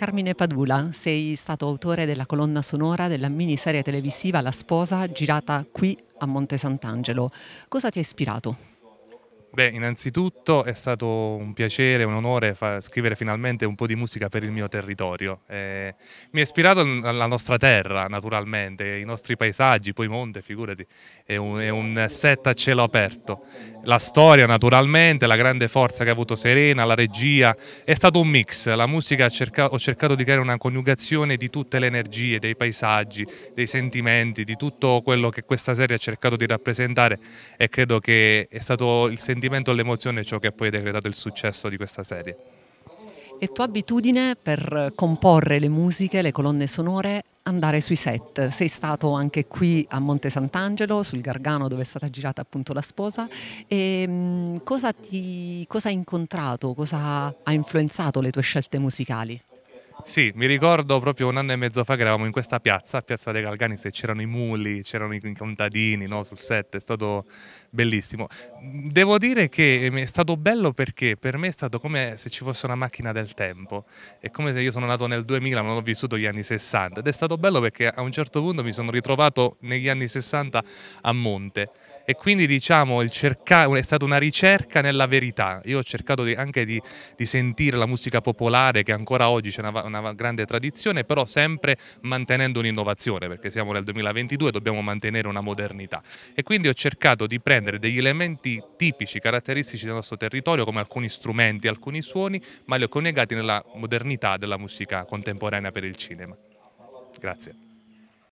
Carmine Padula, sei stato autore della colonna sonora della miniserie televisiva La sposa girata qui a Monte Sant'Angelo. Cosa ti ha ispirato? Beh, innanzitutto è stato un piacere, un onore scrivere finalmente un po' di musica per il mio territorio. Eh, mi è ispirato alla nostra terra, naturalmente, i nostri paesaggi, poi Monte, figurati, è un, è un, set a cielo aperto. La storia, naturalmente, la grande forza che ha avuto Serena, la regia, è stato un mix. La musica cerca, ho cercato di creare una coniugazione di tutte le energie, dei paesaggi, dei sentimenti, di tutto quello che questa serie ha cercato di rappresentare e credo che è stato il sentimento sentimento e l'emozione è ciò che ha poi decretato il successo di questa serie. E tua abitudine per comporre le musiche, le colonne sonore, andare sui set. Sei stato anche qui a Monte Sant'Angelo, sul Gargano dove è stata girata appunto la sposa. E, ehm, mh, cosa, ti, cosa hai incontrato, cosa ha influenzato le tue scelte musicali? Sì, mi ricordo proprio un anno e mezzo fa che eravamo in questa piazza, Piazza dei Galgani, se c'erano i muli, c'erano i contadini no, sul set, è stato bellissimo. Devo dire che ehm, è stato bello perché per me è stato come se ci fosse una macchina del tempo, è come se io sono nato nel 2000 ma non ho vissuto gli anni 60 ed è stato bello perché a un certo punto mi sono ritrovato negli anni 60 a monte e quindi diciamo cerca- è stata una ricerca nella verità. Io ho cercato di, anche di, di, sentire la musica popolare che ancora oggi c'è una, una, grande tradizione, però sempre mantenendo un'innovazione perché siamo nel 2022 e dobbiamo mantenere una modernità e quindi ho cercato di prendere degli elementi tipici, caratteristici del nostro territorio come alcuni strumenti, alcuni suoni, ma li ho connegati nella modernità della musica contemporanea per il cinema. Grazie.